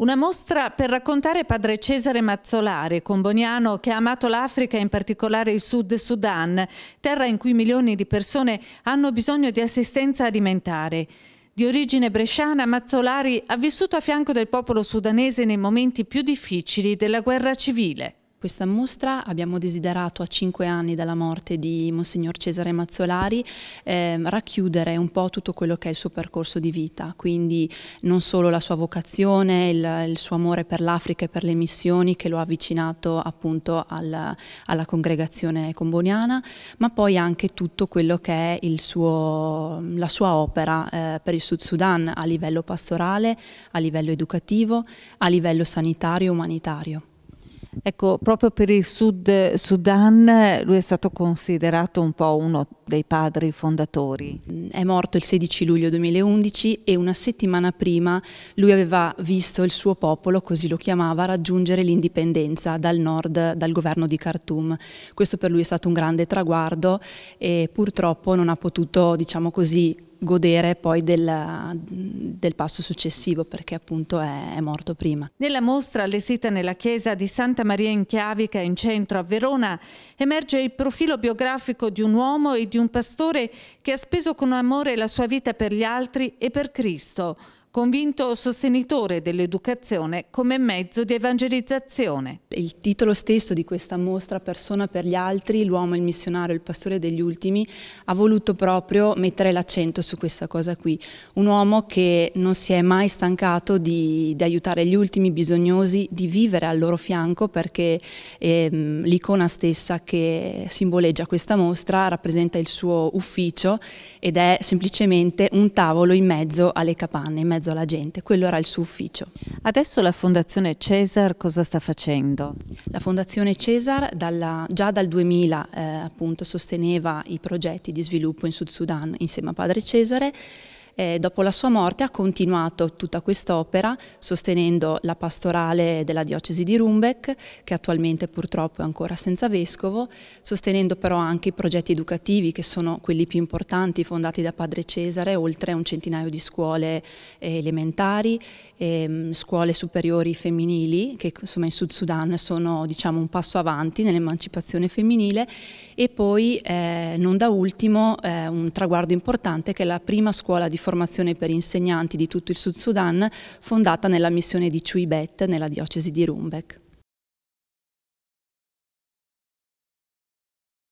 Una mostra per raccontare padre Cesare Mazzolari, comboniano che ha amato l'Africa e in particolare il Sud Sudan, terra in cui milioni di persone hanno bisogno di assistenza alimentare. Di origine bresciana, Mazzolari ha vissuto a fianco del popolo sudanese nei momenti più difficili della guerra civile. Questa mostra abbiamo desiderato a cinque anni dalla morte di Monsignor Cesare Mazzolari eh, racchiudere un po' tutto quello che è il suo percorso di vita, quindi non solo la sua vocazione, il, il suo amore per l'Africa e per le missioni che lo ha avvicinato appunto al, alla congregazione comboniana, ma poi anche tutto quello che è suo, la sua opera eh, per il Sud Sudan a livello pastorale, a livello educativo, a livello sanitario e umanitario. Ecco, proprio per il Sud Sudan lui è stato considerato un po' uno dei padri fondatori. Mm, è morto il 16 luglio 2011 e una settimana prima lui aveva visto il suo popolo, così lo chiamava, raggiungere l'indipendenza dal nord, dal governo di Khartoum. Questo per lui è stato un grande traguardo e purtroppo non ha potuto, diciamo così, godere poi del, del passo successivo perché appunto è, è, morto prima. Nella mostra allestita nella chiesa di Santa Maria in Chiavica in centro a Verona emerge il profilo biografico di un uomo e di un pastore che ha speso con amore la sua vita per gli altri e per Cristo convinto sostenitore dell'educazione come mezzo di evangelizzazione. Il titolo stesso di questa mostra, Persona per gli altri, l'uomo, il missionario, il pastore degli ultimi, ha voluto proprio mettere l'accento su questa cosa qui. Un uomo che non si è mai stancato di, di aiutare gli ultimi bisognosi, di vivere al loro fianco perché ehm, l'icona stessa che simboleggia questa mostra rappresenta il suo ufficio ed è semplicemente un tavolo in mezzo alle capanne, in mezzo mezzo alla gente, quello era il suo ufficio. Adesso la Fondazione Cesar cosa sta facendo? La Fondazione Cesar dalla, già dal 2000 eh, appunto sosteneva i progetti di sviluppo in Sud Sudan insieme a Padre Cesare eh, dopo la sua morte ha continuato tutta quest'opera sostenendo la pastorale della diocesi di Rumbeck, che attualmente purtroppo è ancora senza vescovo, sostenendo però anche i progetti educativi che sono quelli più importanti fondati da Padre Cesare, oltre a un centinaio di scuole eh, elementari, ehm, scuole superiori femminili, che insomma in Sud Sudan sono diciamo, un passo avanti nell'emancipazione femminile e poi eh, non da ultimo eh, un traguardo importante che è la prima scuola di formazione formazione per insegnanti di tutto il Sud Sudan fondata nella missione di Chuibet nella diocesi di Rumbeck.